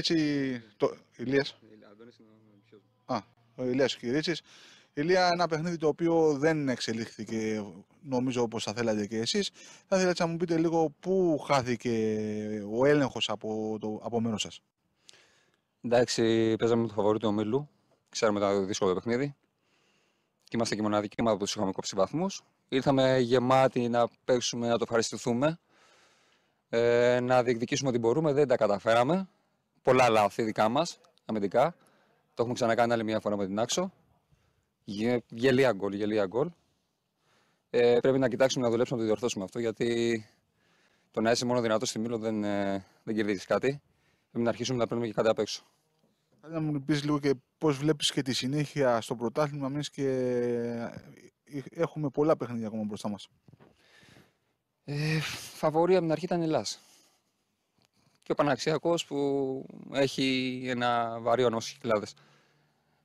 Κυρίτσι. Το... Ηλίας. ο Ηλίας Ηλία, ένα παιχνίδι το οποίο δεν εξελίχθηκε νομίζω όπως θα θέλατε και εσείς. Θα ήθελα να μου πείτε λίγο πού χάθηκε ο έλεγχος από, το, από σας. Εντάξει, παίζαμε το φαβορή του ομίλου. ξέρουμε ότι ήταν δύσκολο το παιχνίδι. Και είμαστε και μοναδική ομάδα που τους είχαμε κόψει βαθμούς. Ήρθαμε γεμάτοι να παίξουμε, να το ευχαριστηθούμε. Ε, να διεκδικήσουμε ό,τι μπορούμε. Δεν τα καταφέραμε πολλά λάθη δικά μας, αμυντικά. Το έχουμε ξανακάνει άλλη μια φορά με την άξο. γελία γκολ, γελία γκολ. Ε, πρέπει να κοιτάξουμε να δουλέψουμε να το διορθώσουμε αυτό, γιατί το να είσαι μόνο δυνατό στη μήλο δεν, ε, δεν κερδίζεις κάτι. Πρέπει να αρχίσουμε να παίρνουμε και κάτι απ' έξω. Θέλω να μου πεις λίγο και πώς βλέπεις και τη συνέχεια στο πρωτάθλημα, μιας και ε, έχουμε πολλά παιχνίδια ακόμα μπροστά μας. Ε, φαβορία από την αρχή ήταν Ελλάδα και ο Παναξιακός που έχει ένα βαρύ νόσους χιλιάδες.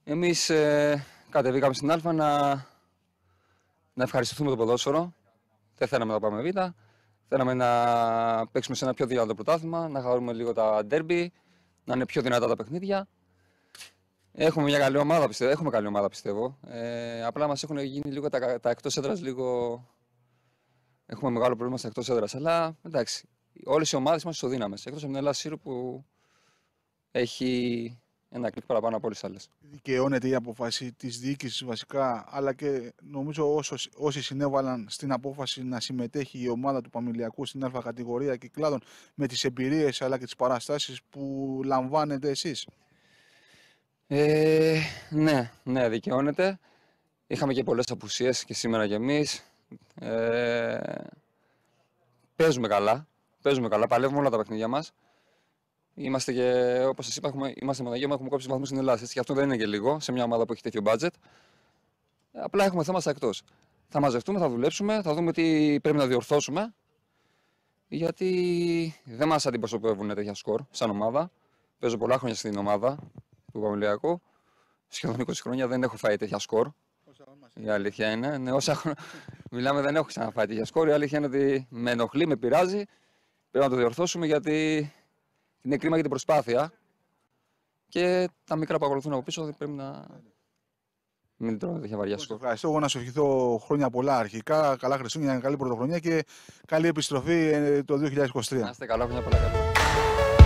Εμείς ε, κατεβήκαμε στην Αλφα να, να ευχαριστηθούμε το ποδόσφαιρο. Δεν θέλαμε να πάμε βήτα. Θέλαμε να παίξουμε σε ένα πιο δυνατό πρωτάθλημα, να χαρούμε λίγο τα ντέρμπι, να είναι πιο δυνατά τα παιχνίδια. Έχουμε μια καλή ομάδα πιστεύω. Έχουμε καλή ομάδα πιστεύω. Ε, απλά μας έχουν γίνει λίγο τα, τα εκτός έδρας λίγο. Έχουμε μεγάλο πρόβλημα στα εκτός έδρας. Αλλά εντάξει, όλες οι ομάδες είμαστε ισοδύναμες. Εκτός από την Ελλάδας Σύρου που έχει ένα κλικ παραπάνω από όλες τις άλλες. Δικαιώνεται η απόφαση της διοίκησης βασικά, αλλά και νομίζω όσο όσοι συνέβαλαν στην απόφαση να συμμετέχει η ομάδα του Παμιλιακού στην Α κατηγορία κλάδων με τις εμπειρίες αλλά και τις παραστάσεις που λαμβάνετε εσείς. Ε, ναι, ναι, δικαιώνεται. Είχαμε και πολλές απουσίες και σήμερα κι εμείς. Ε, παίζουμε καλά παίζουμε καλά, παλεύουμε όλα τα παιχνίδια μας. Είμαστε και, όπως σας είπα, έχουμε, είμαστε μοναγία έχουμε κόψει βαθμούς στην Ελλάδα. και αυτό δεν είναι και λίγο σε μια ομάδα που έχει τέτοιο μπάτζετ. Απλά έχουμε θέμα εκτός. Θα μαζευτούμε, θα δουλέψουμε, θα δούμε τι πρέπει να διορθώσουμε. Γιατί δεν μας αντιπροσωπεύουν τέτοια σκορ σαν ομάδα. Παίζω πολλά χρόνια στην ομάδα του Παμιλιακού. Σχεδόν 20 χρόνια δεν έχω φάει τέτοια σκορ. η αλήθεια είναι. Ναι, όσα... Μιλάμε δεν έχω ξαναφάει τέτοια σκορ. Η αλήθεια είναι ότι με ενοχλεί, με πειράζει Πρέπει να το διορθώσουμε γιατί είναι κρίμα για την προσπάθεια. Και τα μικρά που ακολουθούν από πίσω πρέπει να. Μην τρώνε τέτοια βαριά σκόρ. Ευχαριστώ. Εγώ να σου ευχηθώ χρόνια πολλά αρχικά. Καλά Χριστούγεννα, καλή πρωτοχρονιά και καλή επιστροφή ε, το 2023. Να είστε καλά, χρόνια πολλά. Καλά.